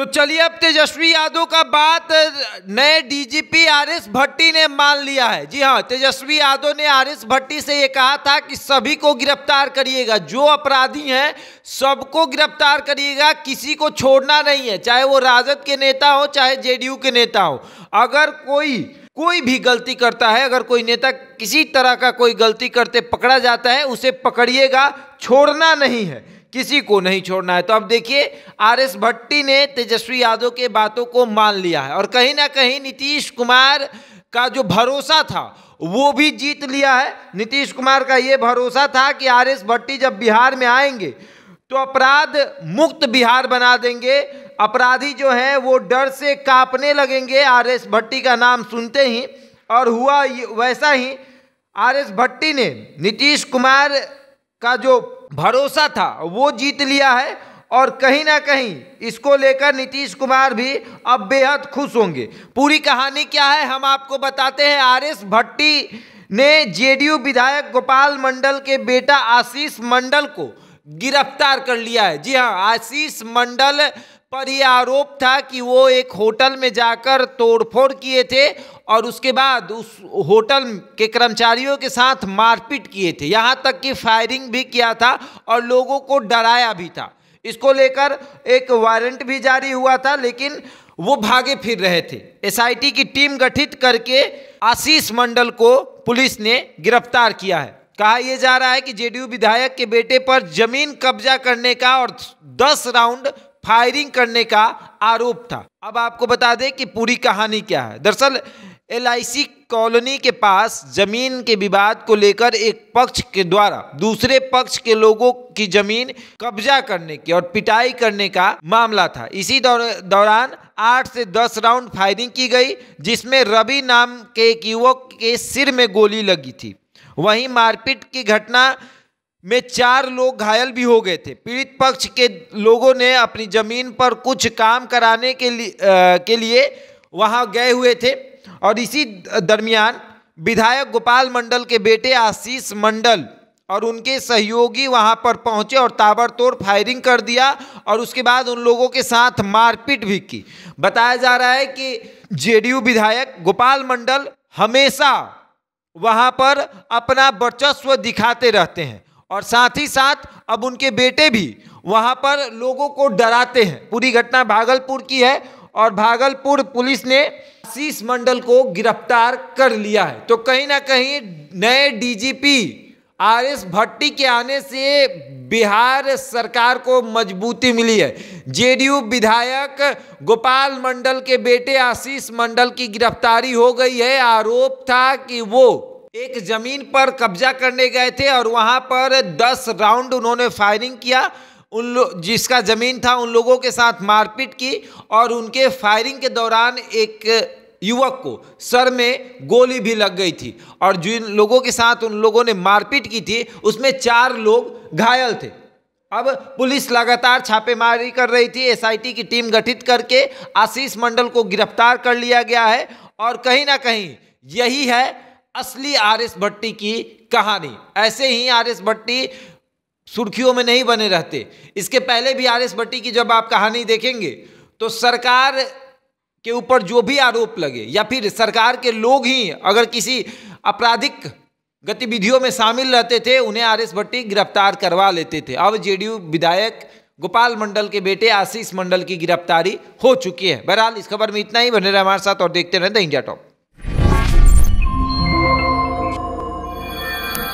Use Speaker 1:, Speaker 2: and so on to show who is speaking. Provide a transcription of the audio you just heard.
Speaker 1: तो चलिए अब तेजस्वी यादव का बात नए डीजीपी आर एस भट्टी ने मान लिया है जी हाँ तेजस्वी यादव ने आर भट्टी से ये कहा था कि सभी को गिरफ्तार करिएगा जो अपराधी हैं सबको गिरफ्तार करिएगा किसी को छोड़ना नहीं है चाहे वो राजद के नेता हो चाहे जेडीयू के नेता हो अगर कोई कोई भी गलती करता है अगर कोई नेता किसी तरह का कोई गलती करते पकड़ा जाता है उसे पकड़िएगा छोड़ना नहीं है किसी को नहीं छोड़ना है तो अब देखिए आर एस भट्टी ने तेजस्वी यादव के बातों को मान लिया है और कहीं ना कहीं नीतीश कुमार का जो भरोसा था वो भी जीत लिया है नीतीश कुमार का ये भरोसा था कि आर एस भट्टी जब बिहार में आएंगे तो अपराध मुक्त बिहार बना देंगे अपराधी जो हैं वो डर से कांपने लगेंगे आर एस भट्टी का नाम सुनते ही और हुआ वैसा ही आर एस भट्टी ने नीतीश कुमार का जो भरोसा था वो जीत लिया है और कहीं ना कहीं इसको लेकर नीतीश कुमार भी अब बेहद खुश होंगे पूरी कहानी क्या है हम आपको बताते हैं आर एस भट्टी ने जेडीयू विधायक गोपाल मंडल के बेटा आशीष मंडल को गिरफ्तार कर लिया है जी हाँ आशीष मंडल पर यह आरोप था कि वो एक होटल में जाकर तोड़फोड़ किए थे और उसके बाद उस होटल के कर्मचारियों के साथ मारपीट किए थे यहाँ तक कि फायरिंग भी किया था और लोगों को डराया भी था इसको लेकर एक वारंट भी जारी हुआ था लेकिन वो भागे फिर रहे थे एसआईटी की टीम गठित करके आशीष मंडल को पुलिस ने गिरफ्तार किया है कहा यह जा रहा है कि जेडीयू विधायक के बेटे पर जमीन कब्जा करने का और 10 राउंड फायरिंग करने का आरोप था अब आपको बता दें कि पूरी कहानी क्या है दरअसल एल कॉलोनी के पास जमीन के विवाद को लेकर एक पक्ष के द्वारा दूसरे पक्ष के लोगों की जमीन कब्जा करने की और पिटाई करने का मामला था इसी दौरान आठ से दस राउंड फायरिंग की गई जिसमें रवि नाम के एक युवक के सिर में गोली लगी थी वहीं मारपीट की घटना में चार लोग घायल भी हो गए थे पीड़ित पक्ष के लोगों ने अपनी ज़मीन पर कुछ काम कराने के लिए आ, के लिए वहाँ गए हुए थे और इसी दरमियान विधायक गोपाल मंडल के बेटे आशीष मंडल और उनके सहयोगी वहां पर पहुंचे और ताबड़तोड़ फायरिंग कर दिया और उसके बाद उन लोगों के साथ मारपीट भी की बताया जा रहा है कि जेडीयू विधायक गोपाल मंडल हमेशा वहां पर अपना वर्चस्व दिखाते रहते हैं और साथ ही साथ अब उनके बेटे भी वहाँ पर लोगों को डराते हैं पूरी घटना भागलपुर की है और भागलपुर पुलिस ने आशीष मंडल को गिरफ्तार कर लिया है तो कहीं ना कहीं नए डीजीपी आर एस भट्टी के आने से बिहार सरकार को मजबूती मिली है जेडीयू विधायक गोपाल मंडल के बेटे आशीष मंडल की गिरफ्तारी हो गई है आरोप था कि वो एक जमीन पर कब्जा करने गए थे और वहाँ पर दस राउंड उन्होंने फायरिंग किया उन लोग जिसका ज़मीन था उन लोगों के साथ मारपीट की और उनके फायरिंग के दौरान एक युवक को सर में गोली भी लग गई थी और जिन लोगों के साथ उन लोगों ने मारपीट की थी उसमें चार लोग घायल थे अब पुलिस लगातार छापेमारी कर रही थी एसआईटी की टीम गठित करके आशीष मंडल को गिरफ्तार कर लिया गया है और कहीं ना कहीं यही है असली आर एस भट्टी की कहानी ऐसे ही आर एस भट्टी सुर्खियों में नहीं बने रहते इसके पहले भी आर एस भट्टी की जब आप कहानी देखेंगे तो सरकार के ऊपर जो भी आरोप लगे या फिर सरकार के लोग ही अगर किसी आपराधिक गतिविधियों में शामिल रहते थे उन्हें आर एस भट्टी गिरफ्तार करवा लेते थे अब जेडीयू विधायक गोपाल मंडल के बेटे आशीष मंडल की गिरफ्तारी हो चुकी है बहरहाल इस खबर में इतना ही बने रहे हमारे साथ और देखते रहे द इंडिया टॉप